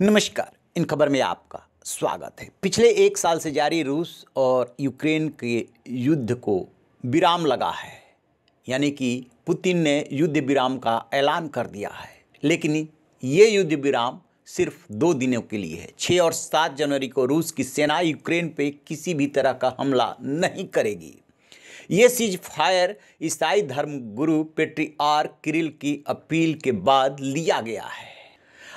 नमस्कार इन खबर में आपका स्वागत है पिछले एक साल से जारी रूस और यूक्रेन के युद्ध को विराम लगा है यानी कि पुतिन ने युद्ध विराम का ऐलान कर दिया है लेकिन ये युद्ध विराम सिर्फ दो दिनों के लिए है छः और सात जनवरी को रूस की सेना यूक्रेन पे किसी भी तरह का हमला नहीं करेगी ये सीज फायर ईसाई धर्म गुरु पेट्री आर किरिल की अपील के बाद लिया गया है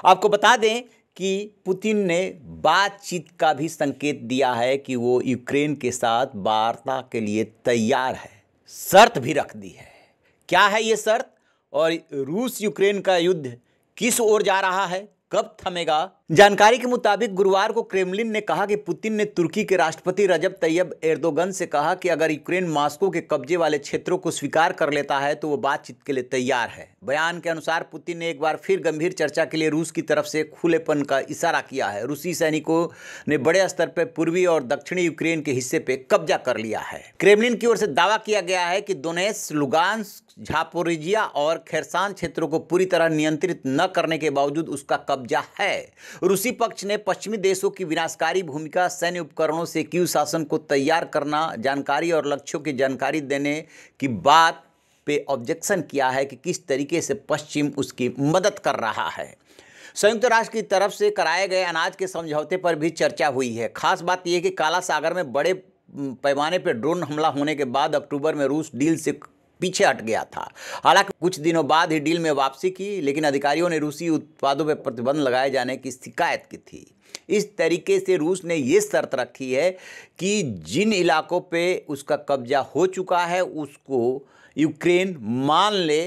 आपको बता दें कि पुतिन ने बातचीत का भी संकेत दिया है कि वो यूक्रेन के साथ वार्ता के लिए तैयार है शर्त भी रख दी है क्या है ये शर्त और रूस यूक्रेन का युद्ध किस ओर जा रहा है कब थमेगा जानकारी के मुताबिक गुरुवार को क्रेमलिन ने कहा कि पुतिन ने तुर्की के राष्ट्रपति रजब तैयब एर्दोगन से कहा कि अगर यूक्रेन मास्को के कब्जे वाले क्षेत्रों को स्वीकार कर लेता है तो वो बातचीत के लिए तैयार है बयान के अनुसार पुतिन ने एक बार फिर गंभीर चर्चा के लिए रूस की तरफ से खुलेपन का इशारा किया है रूसी सैनिकों ने बड़े स्तर पर पूर्वी और दक्षिणी यूक्रेन के हिस्से पे कब्जा कर लिया है क्रेमलिन की ओर से दावा किया गया है कि दोनेस लुगांस झापोरिजिया और खेरसान क्षेत्रों को पूरी तरह नियंत्रित न करने के बावजूद उसका कब्जा है रूसी पक्ष ने पश्चिमी देशों की विनाशकारी भूमिका सैन्य उपकरणों से क्यू शासन को तैयार करना जानकारी और लक्ष्यों की जानकारी देने की बात पे ऑब्जेक्शन किया है कि किस तरीके से पश्चिम उसकी मदद कर रहा है संयुक्त राष्ट्र की तरफ से कराए गए अनाज के समझौते पर भी चर्चा हुई है खास बात यह कि काला सागर में बड़े पैमाने पर ड्रोन हमला होने के बाद अक्टूबर में रूस डील से पीछे हट गया था हालांकि कुछ दिनों बाद ही डील में वापसी की लेकिन अधिकारियों ने रूसी उत्पादों पर प्रतिबंध लगाए जाने की शिकायत की थी इस तरीके से रूस ने ये शर्त रखी है कि जिन इलाकों पे उसका कब्जा हो चुका है उसको यूक्रेन मान ले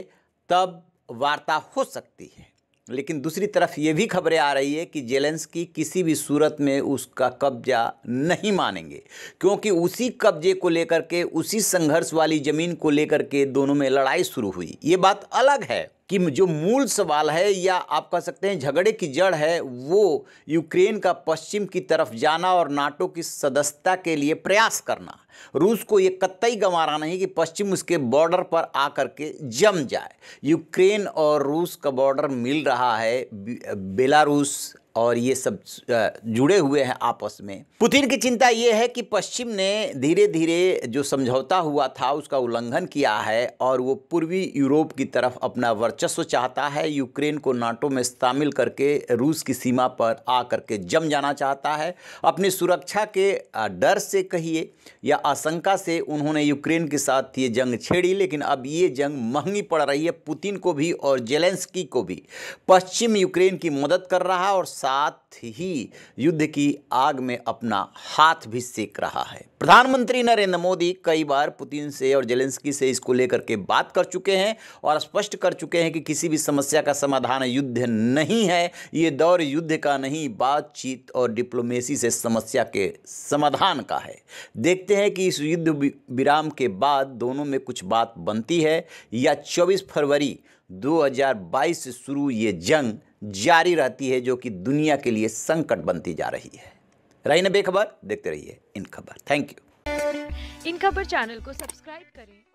तब वार्ता हो सकती है लेकिन दूसरी तरफ ये भी खबरें आ रही है कि जेलेंस की किसी भी सूरत में उसका कब्जा नहीं मानेंगे क्योंकि उसी कब्जे को लेकर के उसी संघर्ष वाली ज़मीन को लेकर के दोनों में लड़ाई शुरू हुई ये बात अलग है कि जो मूल सवाल है या आप कह सकते हैं झगड़े की जड़ है वो यूक्रेन का पश्चिम की तरफ जाना और नाटो की सदस्यता के लिए प्रयास करना रूस को ये कतई गंवारा नहीं कि पश्चिम उसके बॉर्डर पर आकर के जम जाए यूक्रेन और रूस का बॉर्डर मिल रहा है बेलारूस और ये सब जुड़े हुए हैं आपस में पुतिन की चिंता ये है कि पश्चिम ने धीरे धीरे जो समझौता हुआ था उसका उल्लंघन किया है और वो पूर्वी यूरोप की तरफ अपना वर्चस्व चाहता है यूक्रेन को नाटो में शामिल करके रूस की सीमा पर आ करके जम जाना चाहता है अपनी सुरक्षा के डर से कहिए या आशंका से उन्होंने यूक्रेन के साथ ये जंग छेड़ी लेकिन अब ये जंग महंगी पड़ रही है पुतिन को भी और जेलेंसकी को भी पश्चिम यूक्रेन की मदद कर रहा और साथ ही युद्ध की आग में अपना हाथ भी सेक रहा है प्रधानमंत्री नरेंद्र मोदी कई बार पुतिन से और जेलेंस्की से इसको लेकर के बात कर चुके हैं और स्पष्ट कर चुके हैं कि किसी भी समस्या का समाधान युद्ध नहीं है ये दौर युद्ध का नहीं बातचीत और डिप्लोमेसी से समस्या के समाधान का है देखते हैं कि इस युद्ध विराम के बाद दोनों में कुछ बात बनती है या 24 फरवरी 2022 से शुरू ये जंग जारी रहती है जो कि दुनिया के लिए संकट बनती जा रही है रही न बेखबर देखते रहिए इन खबर थैंक यू इन खबर चैनल को सब्सक्राइब करें